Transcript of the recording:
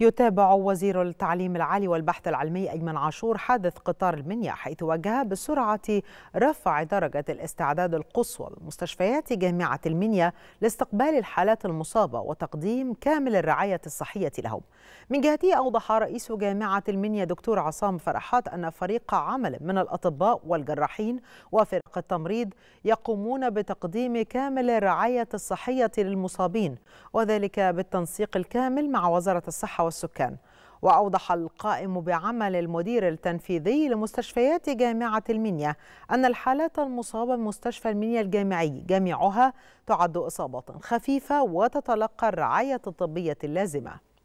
يتابع وزير التعليم العالي والبحث العلمي أيمن عاشور حادث قطار المنيا حيث وجه بسرعة رفع درجة الاستعداد القصوى بمستشفيات جامعة المنيا لاستقبال الحالات المصابة وتقديم كامل الرعاية الصحية لهم من جهته أوضح رئيس جامعة المنيا دكتور عصام فرحات أن فريق عمل من الأطباء والجراحين وفرق التمريض يقومون بتقديم كامل الرعاية الصحية للمصابين وذلك بالتنسيق الكامل مع وزارة الصحة والسكان وأوضح القائم بعمل المدير التنفيذي لمستشفيات جامعة المنيا أن الحالات المصابة بمستشفى المنيا الجامعي جميعها تعد إصابات خفيفة وتتلقى الرعاية الطبية اللازمة